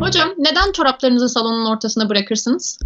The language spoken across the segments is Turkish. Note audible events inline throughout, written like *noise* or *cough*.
Hocam neden çoraplarınızı salonun ortasına bırakırsınız?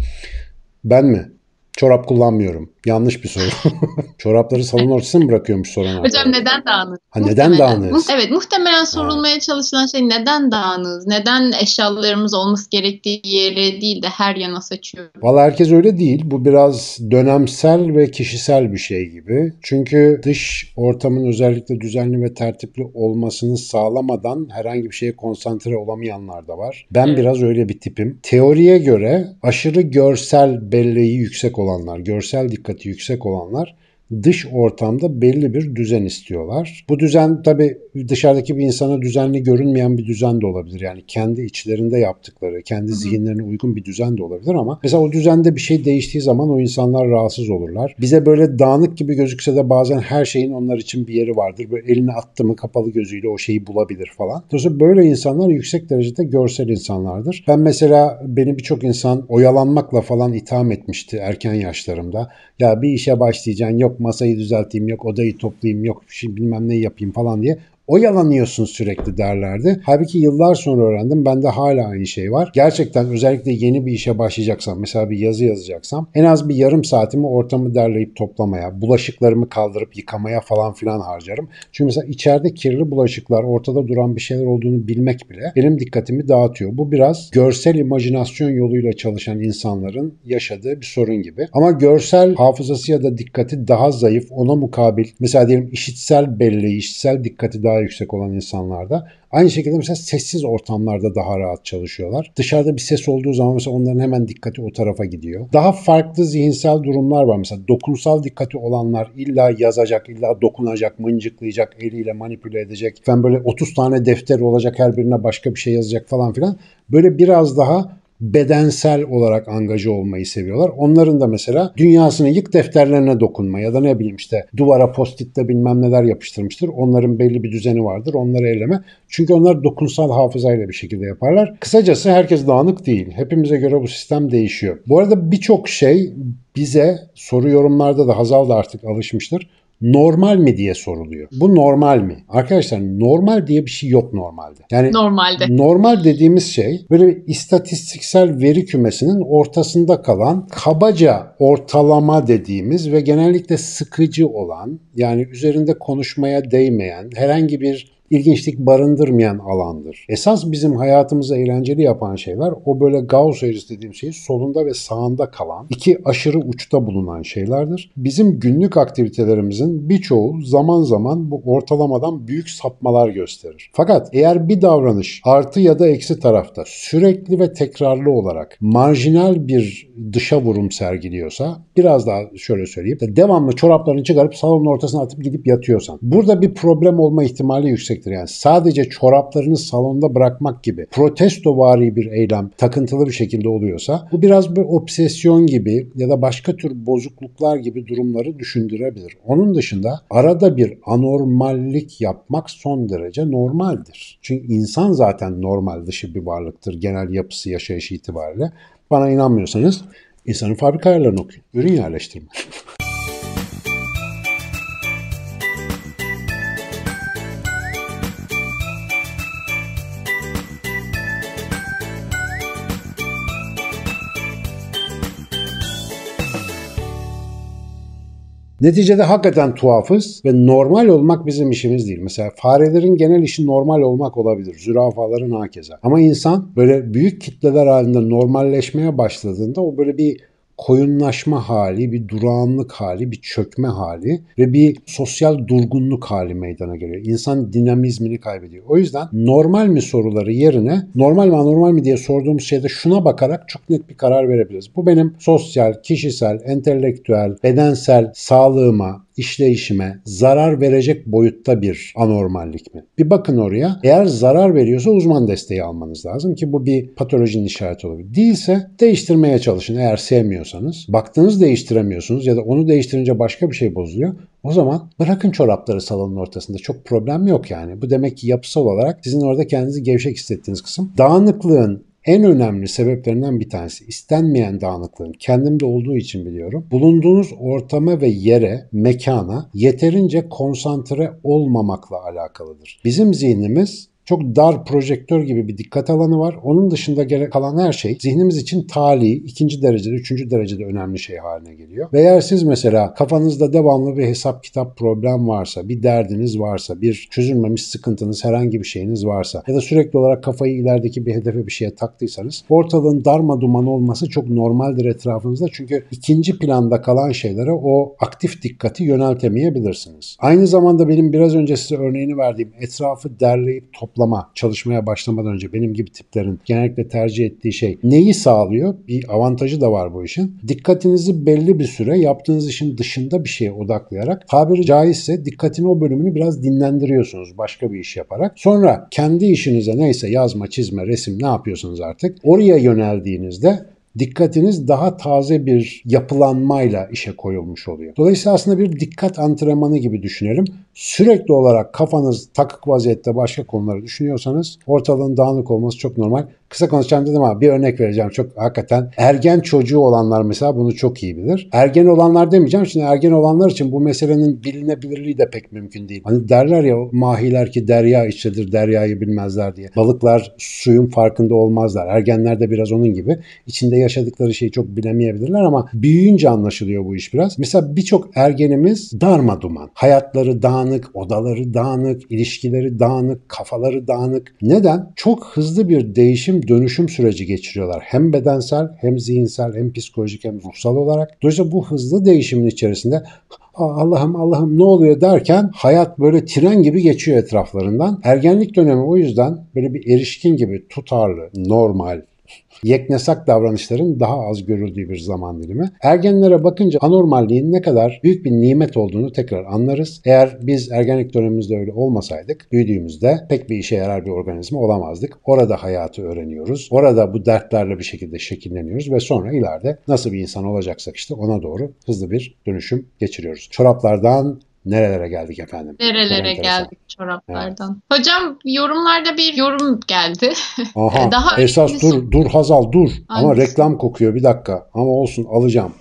Ben mi? Çorap kullanmıyorum. Yanlış bir soru. *laughs* Çorapları salon ortasına mı bırakıyormuş soran? Hocam abi? neden dağınız? Ha, neden dağınız? Muht- evet muhtemelen sorulmaya ha. çalışılan şey neden dağınız, Neden eşyalarımız olması gerektiği yere değil de her yana saçıyoruz? Valla herkes öyle değil. Bu biraz dönemsel ve kişisel bir şey gibi. Çünkü dış ortamın özellikle düzenli ve tertipli olmasını sağlamadan herhangi bir şeye konsantre olamayanlar da var. Ben evet. biraz öyle bir tipim. Teoriye göre aşırı görsel belleği yüksek olanlar, görsel dikkati yüksek olanlar dış ortamda belli bir düzen istiyorlar. Bu düzen tabi dışarıdaki bir insana düzenli görünmeyen bir düzen de olabilir. Yani kendi içlerinde yaptıkları, kendi zihinlerine uygun bir düzen de olabilir ama mesela o düzende bir şey değiştiği zaman o insanlar rahatsız olurlar. Bize böyle dağınık gibi gözükse de bazen her şeyin onlar için bir yeri vardır. Böyle elini attı mı kapalı gözüyle o şeyi bulabilir falan. Dolayısıyla böyle insanlar yüksek derecede görsel insanlardır. Ben mesela beni birçok insan oyalanmakla falan itham etmişti erken yaşlarımda. Ya bir işe başlayacaksın yok masayı düzelteyim yok odayı toplayayım yok şey, bilmem ne yapayım falan diye o yalanıyorsun sürekli derlerdi. Halbuki yıllar sonra öğrendim. Bende hala aynı şey var. Gerçekten özellikle yeni bir işe başlayacaksam mesela bir yazı yazacaksam en az bir yarım saatimi ortamı derleyip toplamaya, bulaşıklarımı kaldırıp yıkamaya falan filan harcarım. Çünkü mesela içeride kirli bulaşıklar, ortada duran bir şeyler olduğunu bilmek bile benim dikkatimi dağıtıyor. Bu biraz görsel imajinasyon yoluyla çalışan insanların yaşadığı bir sorun gibi. Ama görsel hafızası ya da dikkati daha zayıf ona mukabil mesela diyelim işitsel belleği, işitsel dikkati daha yüksek olan insanlarda. Aynı şekilde mesela sessiz ortamlarda daha rahat çalışıyorlar. Dışarıda bir ses olduğu zaman mesela onların hemen dikkati o tarafa gidiyor. Daha farklı zihinsel durumlar var. Mesela dokunsal dikkati olanlar illa yazacak, illa dokunacak, mıncıklayacak, eliyle manipüle edecek. Ben böyle 30 tane defter olacak her birine başka bir şey yazacak falan filan. Böyle biraz daha bedensel olarak angaja olmayı seviyorlar. Onların da mesela dünyasını yık defterlerine dokunma ya da ne bileyim işte duvara postitle bilmem neler yapıştırmıştır. Onların belli bir düzeni vardır. Onları elleme. Çünkü onlar dokunsal hafızayla bir şekilde yaparlar. Kısacası herkes dağınık değil. Hepimize göre bu sistem değişiyor. Bu arada birçok şey bize soru yorumlarda da Hazal da artık alışmıştır normal mi diye soruluyor. Bu normal mi? Arkadaşlar normal diye bir şey yok normalde. Yani normalde. normal dediğimiz şey böyle bir istatistiksel veri kümesinin ortasında kalan kabaca ortalama dediğimiz ve genellikle sıkıcı olan yani üzerinde konuşmaya değmeyen herhangi bir ilginçlik barındırmayan alandır. Esas bizim hayatımızı eğlenceli yapan şeyler o böyle Gauss eğrisi dediğim şeyi solunda ve sağında kalan iki aşırı uçta bulunan şeylerdir. Bizim günlük aktivitelerimizin birçoğu zaman zaman bu ortalamadan büyük sapmalar gösterir. Fakat eğer bir davranış artı ya da eksi tarafta sürekli ve tekrarlı olarak marjinal bir dışa vurum sergiliyorsa biraz daha şöyle söyleyeyim devamlı çoraplarını çıkarıp salonun ortasına atıp gidip yatıyorsan burada bir problem olma ihtimali yüksek gerekecektir. Yani sadece çoraplarını salonda bırakmak gibi protesto protestovari bir eylem takıntılı bir şekilde oluyorsa bu biraz bir obsesyon gibi ya da başka tür bozukluklar gibi durumları düşündürebilir. Onun dışında arada bir anormallik yapmak son derece normaldir. Çünkü insan zaten normal dışı bir varlıktır genel yapısı yaşayışı itibariyle. Bana inanmıyorsanız insanın fabrika ayarlarını okuyun. Ürün yerleştirme. *laughs* Neticede hakikaten tuhafız ve normal olmak bizim işimiz değil. Mesela farelerin genel işi normal olmak olabilir. Zürafaların hakeza. Ama insan böyle büyük kitleler halinde normalleşmeye başladığında o böyle bir koyunlaşma hali, bir durağanlık hali, bir çökme hali ve bir sosyal durgunluk hali meydana geliyor. İnsan dinamizmini kaybediyor. O yüzden normal mi soruları yerine normal mi anormal mi diye sorduğumuz şeyde şuna bakarak çok net bir karar verebiliriz. Bu benim sosyal, kişisel, entelektüel, bedensel sağlığıma, işleyişime zarar verecek boyutta bir anormallik mi? Bir bakın oraya. Eğer zarar veriyorsa uzman desteği almanız lazım ki bu bir patolojinin işareti olabilir. Değilse değiştirmeye çalışın eğer sevmiyorsa bozmuyorsanız, baktığınızı değiştiremiyorsunuz ya da onu değiştirince başka bir şey bozuluyor. O zaman bırakın çorapları salonun ortasında. Çok problem yok yani. Bu demek ki yapısal olarak sizin orada kendinizi gevşek hissettiğiniz kısım. Dağınıklığın en önemli sebeplerinden bir tanesi istenmeyen dağınıklığın kendimde olduğu için biliyorum. Bulunduğunuz ortama ve yere, mekana yeterince konsantre olmamakla alakalıdır. Bizim zihnimiz çok dar projektör gibi bir dikkat alanı var. Onun dışında gerek kalan her şey zihnimiz için tali, ikinci derecede, üçüncü derecede önemli şey haline geliyor. Ve eğer siz mesela kafanızda devamlı bir hesap kitap problem varsa, bir derdiniz varsa, bir çözülmemiş sıkıntınız, herhangi bir şeyiniz varsa ya da sürekli olarak kafayı ilerideki bir hedefe bir şeye taktıysanız ortalığın darma duman olması çok normaldir etrafınızda. Çünkü ikinci planda kalan şeylere o aktif dikkati yöneltemeyebilirsiniz. Aynı zamanda benim biraz önce size örneğini verdiğim etrafı derleyip top toplama, çalışmaya başlamadan önce benim gibi tiplerin genellikle tercih ettiği şey neyi sağlıyor? Bir avantajı da var bu işin. Dikkatinizi belli bir süre yaptığınız işin dışında bir şeye odaklayarak tabiri caizse dikkatini o bölümünü biraz dinlendiriyorsunuz başka bir iş yaparak. Sonra kendi işinize neyse yazma, çizme, resim ne yapıyorsunuz artık oraya yöneldiğinizde dikkatiniz daha taze bir yapılanmayla işe koyulmuş oluyor. Dolayısıyla aslında bir dikkat antrenmanı gibi düşünelim sürekli olarak kafanız takık vaziyette başka konuları düşünüyorsanız ortalığın dağınık olması çok normal. Kısa konuşacağım dedim ama bir örnek vereceğim. Çok hakikaten ergen çocuğu olanlar mesela bunu çok iyi bilir. Ergen olanlar demeyeceğim. Şimdi ergen olanlar için bu meselenin bilinebilirliği de pek mümkün değil. Hani derler ya mahiler ki derya içtedir, deryayı bilmezler diye. Balıklar suyun farkında olmazlar. Ergenler de biraz onun gibi. içinde yaşadıkları şeyi çok bilemeyebilirler ama büyüyünce anlaşılıyor bu iş biraz. Mesela birçok ergenimiz darma duman. Hayatları dağınık dağınık, odaları dağınık, ilişkileri dağınık, kafaları dağınık. Neden? Çok hızlı bir değişim, dönüşüm süreci geçiriyorlar. Hem bedensel, hem zihinsel, hem psikolojik, hem ruhsal olarak. Dolayısıyla bu hızlı değişimin içerisinde Allah'ım Allah'ım ne oluyor derken hayat böyle tren gibi geçiyor etraflarından. Ergenlik dönemi o yüzden böyle bir erişkin gibi tutarlı, normal, Yeknesak davranışların daha az görüldüğü bir zaman dilimi. Ergenlere bakınca anormalliğin ne kadar büyük bir nimet olduğunu tekrar anlarız. Eğer biz ergenlik dönemimizde öyle olmasaydık büyüdüğümüzde pek bir işe yarar bir organizma olamazdık. Orada hayatı öğreniyoruz. Orada bu dertlerle bir şekilde şekilleniyoruz ve sonra ileride nasıl bir insan olacaksak işte ona doğru hızlı bir dönüşüm geçiriyoruz. Çoraplardan Nerelere geldik efendim? Nerelere geldik çoraplardan. Evet. Hocam yorumlarda bir yorum geldi. Aha, *laughs* Daha esas öncesi... dur dur Hazal dur. Hangisi? Ama reklam kokuyor bir dakika. Ama olsun alacağım.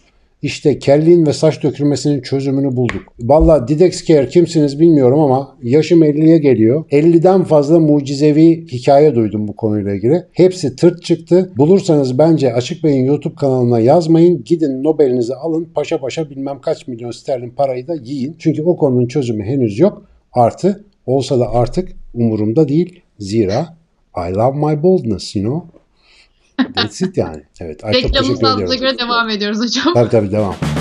İşte kelliğin ve saç dökülmesinin çözümünü bulduk. Valla Didex Care kimsiniz bilmiyorum ama yaşım 50'ye geliyor. 50'den fazla mucizevi hikaye duydum bu konuyla ilgili. Hepsi tırt çıktı. Bulursanız bence Açık Bey'in YouTube kanalına yazmayın. Gidin Nobel'inizi alın. Paşa paşa bilmem kaç milyon sterlin parayı da yiyin. Çünkü o konunun çözümü henüz yok. Artı olsa da artık umurumda değil. Zira I love my boldness, you know. That's it yani. Evet. Reklamımız aldığına göre devam ediyoruz hocam. Tabii tabii devam.